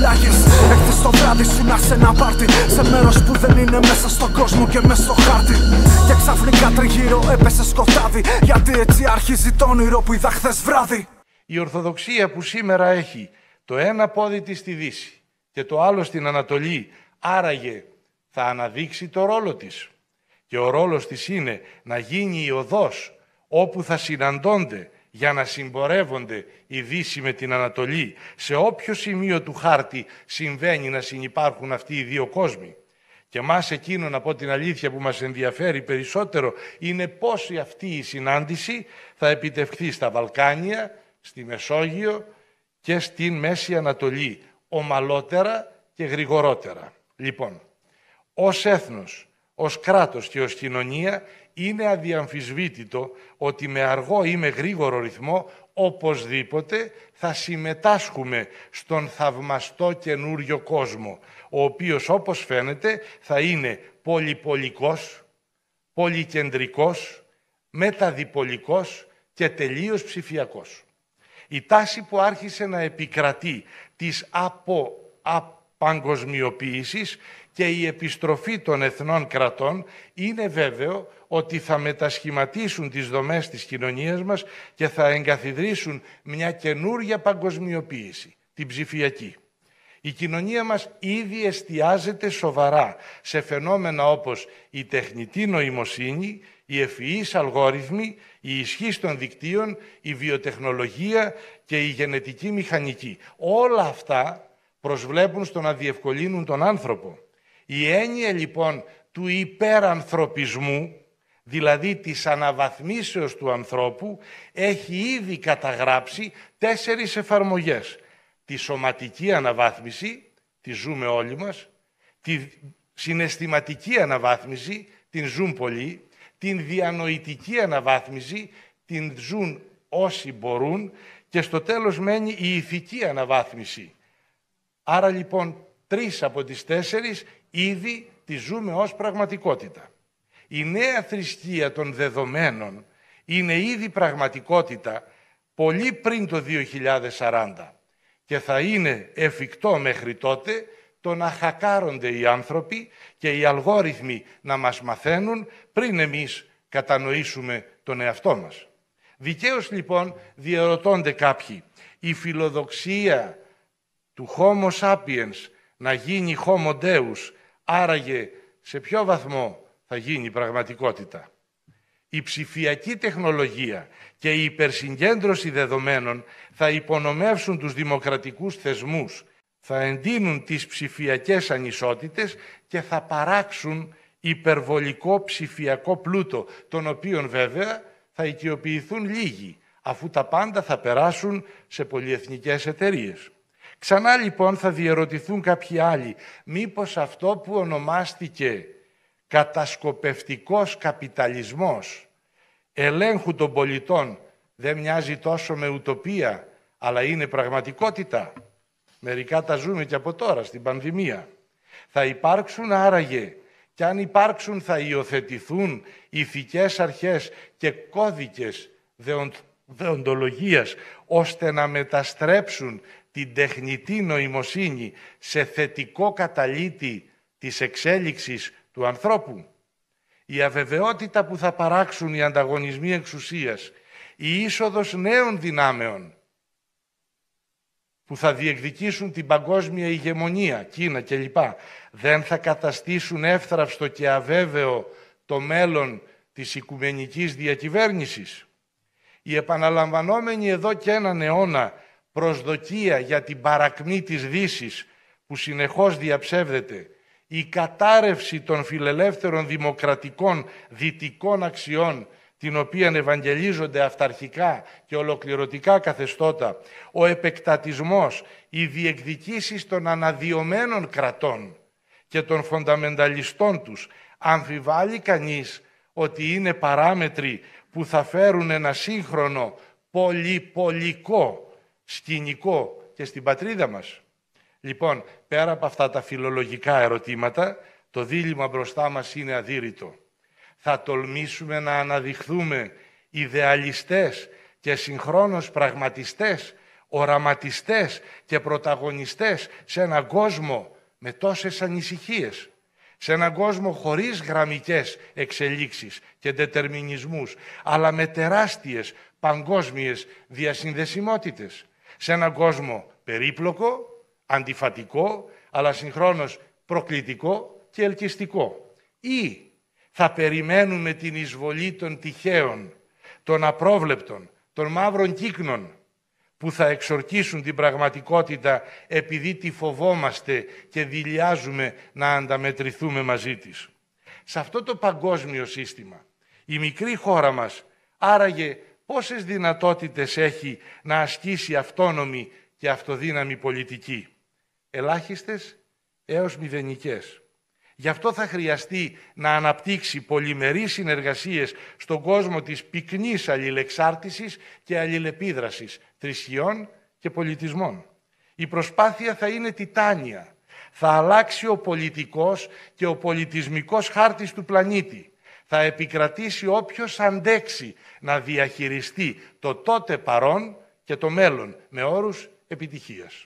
φυλάγε. το βράδυ σου να σε ένα πάρτι. Σε μέρος που δεν είναι μέσα στον κόσμο και μέσα στο χάρτη. Και ξαφνικά τριγύρω έπεσε σκοτάδι. Γιατί έτσι αρχίζει το όνειρο που είδα χθες βράδυ. Η Ορθοδοξία που σήμερα έχει το ένα πόδι της στη Δύση και το άλλο στην Ανατολή, άραγε θα αναδείξει το ρόλο της. Και ο ρόλος της είναι να γίνει η οδός όπου θα συναντώνται για να συμπορεύονται η Δύση με την Ανατολή. Σε όποιο σημείο του χάρτη συμβαίνει να συνυπάρχουν αυτοί οι δύο κόσμοι. Και μας να πω την αλήθεια που μας ενδιαφέρει περισσότερο είναι πώς αυτή η συνάντηση θα επιτευχθεί στα Βαλκάνια, στη Μεσόγειο και στην Μέση Ανατολή, ομαλότερα και γρηγορότερα. Λοιπόν, ως έθνος ως κράτος και ως κοινωνία είναι αδιαμφισβήτητο ότι με αργό ή με γρήγορο ρυθμό οπωσδήποτε θα συμμετάσχουμε στον θαυμαστό καινούριο κόσμο, ο οποίος όπως φαίνεται θα είναι πολυπολικός, πολυκεντρικός, μεταδιπολικός και τελείως ψηφιακός. Η τάση που άρχισε να επικρατεί της απο, απαγκοσμιοποίησης και η επιστροφή των εθνών κρατών, είναι βέβαιο ότι θα μετασχηματίσουν τις δομές της κοινωνίας μας και θα εγκαθιδρύσουν μια καινούργια παγκοσμιοποίηση, την ψηφιακή. Η κοινωνία μας ήδη εστιάζεται σοβαρά σε φαινόμενα όπως η τεχνητή νοημοσύνη, οι ευφυείς αλγόριθμοι, η ισχύ των δικτύων, η βιοτεχνολογία και η γενετική μηχανική. Όλα αυτά προσβλέπουν στο να διευκολύνουν τον άνθρωπο η έννοια λοιπόν του υπερανθρωπισμού, δηλαδή της αναβαθμίσεως του ανθρώπου, έχει ήδη καταγράψει τέσσερις εφαρμογές. Τη σωματική αναβάθμιση, τη ζούμε όλοι μας, τη συναισθηματική αναβάθμιση, την ζουν πολλοί, την διανοητική αναβάθμιση, την ζουν όσοι μπορούν και στο τέλος μένει η ηθική αναβάθμιση. Άρα λοιπόν τρεις από τις τέσσερις Ήδη τη ζούμε ως πραγματικότητα. Η νέα θρησκεία των δεδομένων είναι ήδη πραγματικότητα πολύ πριν το 2040 και θα είναι εφικτό μέχρι τότε το να χακάρονται οι άνθρωποι και οι αλγόριθμοι να μας μαθαίνουν πριν εμείς κατανοήσουμε τον εαυτό μας. Δικαίως λοιπόν διαρωτώνται κάποιοι η φιλοδοξία του Homo sapiens να γίνει Homo Deus Άραγε σε ποιο βαθμό θα γίνει πραγματικότητα. Η ψηφιακή τεχνολογία και η υπερσυγκέντρωση δεδομένων θα υπονομεύσουν τους δημοκρατικούς θεσμούς, θα εντείνουν τις ψηφιακές ανισότητες και θα παράξουν υπερβολικό ψηφιακό πλούτο, τον οποίον βέβαια θα οικειοποιηθούν λίγοι, αφού τα πάντα θα περάσουν σε πολυεθνικές εταιρείες. Ξανά λοιπόν θα διερωτηθούν κάποιοι άλλοι, μήπως αυτό που ονομάστηκε κατασκοπευτικός καπιταλισμός ελέγχου των πολιτών δεν μοιάζει τόσο με ουτοπία, αλλά είναι πραγματικότητα. Μερικά τα ζούμε και από τώρα, στην πανδημία. Θα υπάρξουν άραγε και αν υπάρξουν θα υιοθετηθούν ηθικές αρχές και κώδικες δεοντολογίας, ώστε να μεταστρέψουν την τεχνητή νοημοσύνη σε θετικό καταλήτη της εξέλιξης του ανθρώπου. Η αβεβαιότητα που θα παράξουν οι ανταγωνισμοί εξουσίας, η είσοδος νέων δυνάμεων που θα διεκδικήσουν την παγκόσμια ηγεμονία, Κίνα κλπ. Δεν θα καταστήσουν εύθραυστο και αβέβαιο το μέλλον της οικουμενικής διακυβέρνησης. Η επαναλαμβανόμενη εδώ και έναν αιώνα προσδοκία για την παρακμή της δύσης που συνεχώς διαψεύδεται, η κατάρρευση των φιλελεύθερων δημοκρατικών δυτικών αξιών την οποία ευαγγελίζονται αυταρχικά και ολοκληρωτικά καθεστώτα, ο επεκτατισμός, οι διεκδικήσεις των αναδιωμένων κρατών και των φονταμενταλιστών τους, αμφιβάλλει κανείς ότι είναι παράμετροι που θα φέρουν ένα σύγχρονο πολυπολικό σκηνικό και στην πατρίδα μας. Λοιπόν, πέρα από αυτά τα φιλολογικά ερωτήματα, το δίλημα μπροστά μας είναι αδύρυτο. Θα τολμήσουμε να αναδειχθούμε ιδεαλιστές και συγχρόνως πραγματιστές, οραματιστές και πρωταγωνιστές σε έναν κόσμο με τόσες ανησυχίες σε έναν κόσμο χωρίς γραμμικές εξελίξεις και δετερμινισμούς, αλλά με τεράστιες παγκόσμιες διασυνδεσιμότητες. Σε έναν κόσμο περίπλοκο, αντιφατικό, αλλά συγχρόνως προκλητικό και ελκυστικό. Ή θα περιμένουμε την εισβολή των τυχαίων, των απρόβλεπτων, των μαύρων κύκνων, που θα εξορκίσουν την πραγματικότητα επειδή τη φοβόμαστε και δηλιάζουμε να ανταμετρηθούμε μαζί της. Σε αυτό το παγκόσμιο σύστημα, η μικρή χώρα μας άραγε πόσες δυνατότητες έχει να ασκήσει αυτόνομη και αυτοδύναμη πολιτική. Ελάχιστες έως μηδενικές. Γι' αυτό θα χρειαστεί να αναπτύξει πολυμερείς συνεργασίες στον κόσμο της πυκνής αλληλεξάρτησης και αλληλεπίδρασης θρησιών και πολιτισμών. Η προσπάθεια θα είναι τιτάνια. Θα αλλάξει ο πολιτικός και ο πολιτισμικός χάρτης του πλανήτη. Θα επικρατήσει όποιος αντέξει να διαχειριστεί το τότε παρόν και το μέλλον με όρους επιτυχίας.